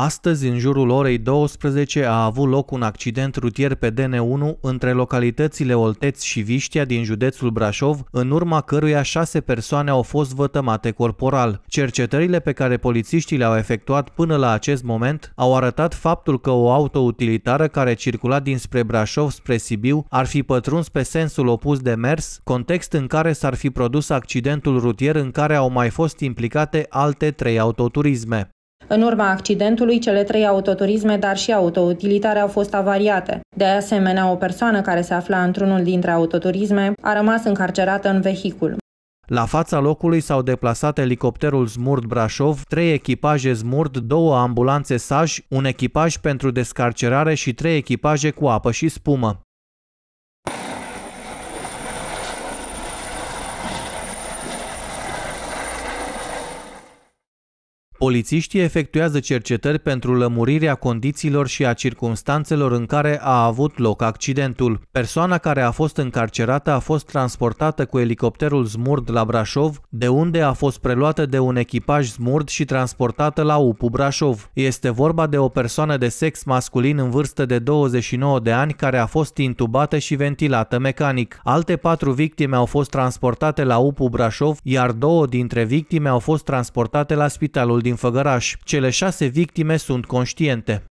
Astăzi, în jurul orei 12, a avut loc un accident rutier pe DN1 între localitățile Olteț și Viștia din județul Brașov, în urma căruia șase persoane au fost vătămate corporal. Cercetările pe care polițiștii le-au efectuat până la acest moment au arătat faptul că o autoutilitară care circula dinspre Brașov spre Sibiu ar fi pătruns pe sensul opus de mers, context în care s-ar fi produs accidentul rutier în care au mai fost implicate alte trei autoturisme. În urma accidentului, cele trei autoturisme, dar și autoutilitare au fost avariate. De asemenea, o persoană care se afla într-unul dintre autoturisme a rămas încarcerată în vehicul. La fața locului s-au deplasat elicopterul Zmurd Brașov, trei echipaje Zmurd, două ambulanțe Saj, un echipaj pentru descarcerare și trei echipaje cu apă și spumă. Polițiștii efectuează cercetări pentru lămurirea condițiilor și a circunstanțelor în care a avut loc accidentul. Persoana care a fost încarcerată a fost transportată cu elicopterul Zmurd la Brașov, de unde a fost preluată de un echipaj Zmurd și transportată la UPU Brașov. Este vorba de o persoană de sex masculin în vârstă de 29 de ani care a fost intubată și ventilată mecanic. Alte patru victime au fost transportate la UPU Brașov, iar două dintre victime au fost transportate la spitalul din Făgăraș. Cele șase victime sunt conștiente.